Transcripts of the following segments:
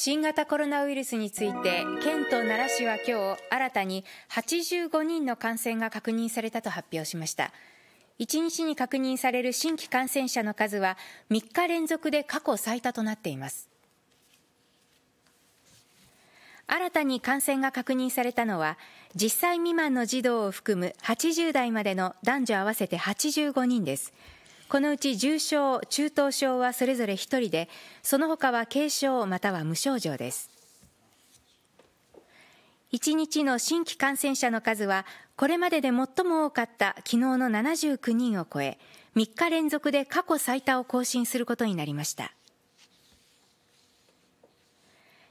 新型コロナウイルスについて県と奈良市は今日新たに85人の感染が確認されたと発表しました1日に確認される新規感染者の数は3日連続で過去最多となっています新たに感染が確認されたのは10歳未満の児童を含む80代までの男女合わせて85人ですこのうち重症、中等症はそれぞれ1人で、その他は軽症または無症状です。1日の新規感染者の数は、これまでで最も多かった昨日の79人を超え、3日連続で過去最多を更新することになりました。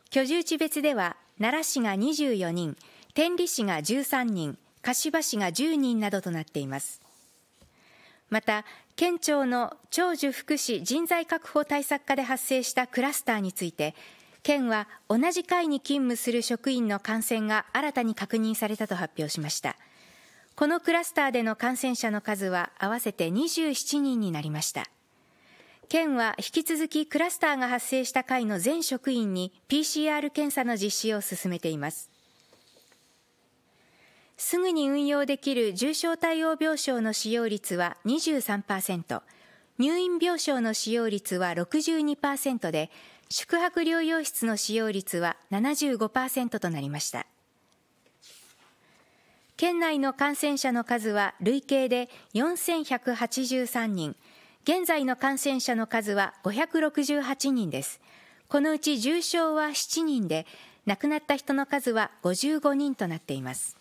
居住地別では、奈良市が24人、天理市が13人、柏市が10人などとなっています。また県庁の長寿福祉人材確保対策課で発生したクラスターについて県は同じ会に勤務する職員の感染が新たに確認されたと発表しましたこのクラスターでの感染者の数は合わせて27人になりました県は引き続きクラスターが発生した会の全職員に PCR 検査の実施を進めていますすぐに運用できる重症対応病床の使用率は23%、入院病床の使用率は62%で、宿泊療養室の使用率は75%となりました。県内の感染者の数は累計で4183人、現在の感染者の数は568人です。このうち重症は7人で、亡くなった人の数は55人となっています。